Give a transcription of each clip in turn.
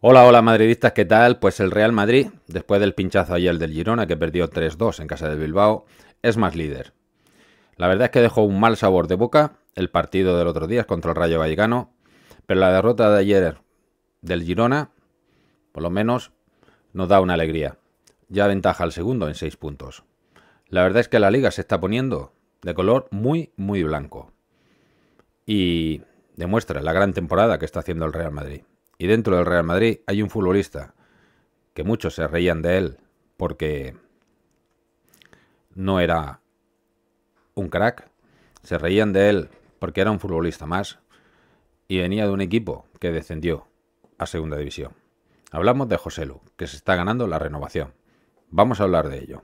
Hola, hola madridistas, ¿qué tal? Pues el Real Madrid, después del pinchazo ayer del Girona que perdió 3-2 en casa de Bilbao, es más líder. La verdad es que dejó un mal sabor de boca el partido del otro día contra el Rayo Vallecano, pero la derrota de ayer del Girona, por lo menos, nos da una alegría. Ya ventaja al segundo en 6 puntos. La verdad es que la liga se está poniendo de color muy, muy blanco. Y demuestra la gran temporada que está haciendo el Real Madrid. Y dentro del Real Madrid hay un futbolista que muchos se reían de él porque no era un crack, se reían de él porque era un futbolista más y venía de un equipo que descendió a Segunda División. Hablamos de Lu, que se está ganando la renovación. Vamos a hablar de ello.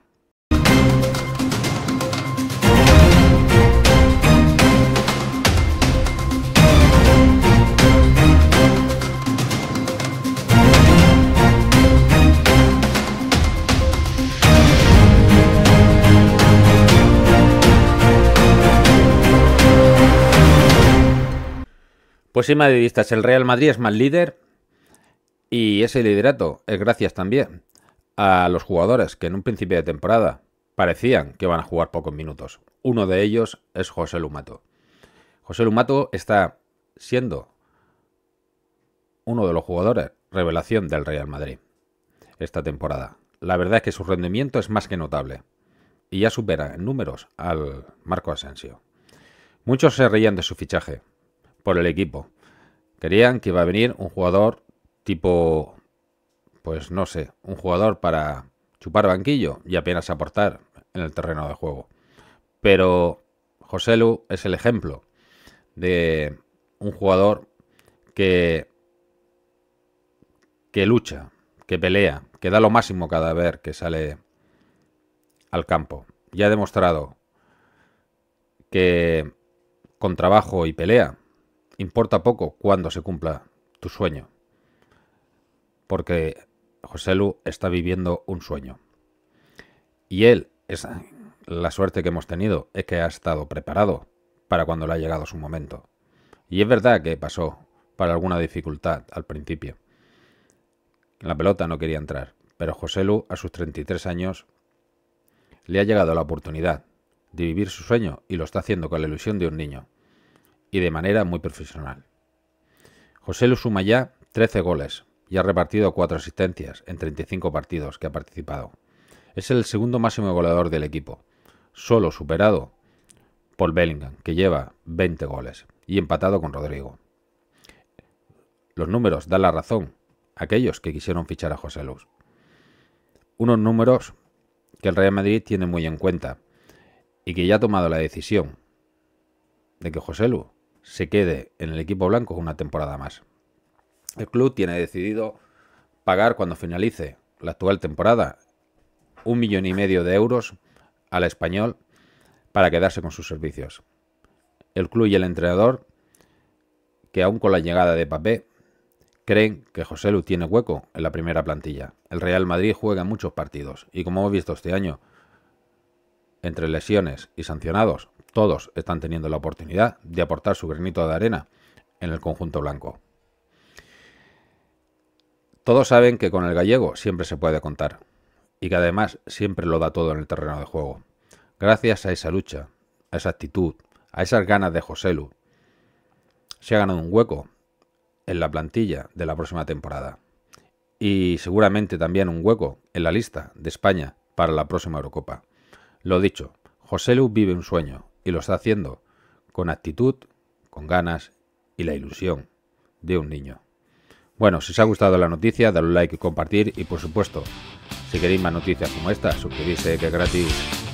Pues sí, madridistas, el Real Madrid es más líder y ese liderato es gracias también a los jugadores que en un principio de temporada parecían que van a jugar pocos minutos. Uno de ellos es José Lumato. José Lumato está siendo uno de los jugadores revelación del Real Madrid esta temporada. La verdad es que su rendimiento es más que notable y ya supera en números al Marco Asensio. Muchos se reían de su fichaje, por el equipo. Querían que iba a venir un jugador tipo, pues no sé, un jugador para chupar banquillo y apenas aportar en el terreno de juego. Pero Joselu Lu es el ejemplo de un jugador que, que lucha, que pelea, que da lo máximo cada vez que sale al campo. Y ha demostrado que con trabajo y pelea importa poco cuándo se cumpla tu sueño. Porque José Lu está viviendo un sueño. Y él, la suerte que hemos tenido, es que ha estado preparado para cuando le ha llegado su momento. Y es verdad que pasó por alguna dificultad al principio. La pelota no quería entrar, pero José Lu, a sus 33 años, le ha llegado la oportunidad de vivir su sueño y lo está haciendo con la ilusión de un niño y de manera muy profesional. José Lu suma ya 13 goles y ha repartido 4 asistencias en 35 partidos que ha participado. Es el segundo máximo goleador del equipo, solo superado por Bellingham, que lleva 20 goles y empatado con Rodrigo. Los números dan la razón a aquellos que quisieron fichar a José Luz. Unos números que el Real Madrid tiene muy en cuenta y que ya ha tomado la decisión de que José Lu se quede en el equipo blanco una temporada más. El club tiene decidido pagar cuando finalice la actual temporada un millón y medio de euros al español para quedarse con sus servicios. El club y el entrenador, que aún con la llegada de Papé, creen que José Lu tiene hueco en la primera plantilla. El Real Madrid juega muchos partidos y como hemos visto este año, entre lesiones y sancionados, todos están teniendo la oportunidad de aportar su granito de arena en el conjunto blanco. Todos saben que con el gallego siempre se puede contar y que además siempre lo da todo en el terreno de juego. Gracias a esa lucha, a esa actitud, a esas ganas de Joselu, se ha ganado un hueco en la plantilla de la próxima temporada y seguramente también un hueco en la lista de España para la próxima Eurocopa. Lo dicho, Joselu vive un sueño y lo está haciendo con actitud, con ganas y la ilusión de un niño. Bueno, si os ha gustado la noticia, dale un like y compartir y por supuesto, si queréis más noticias como esta, suscribirse que es gratis.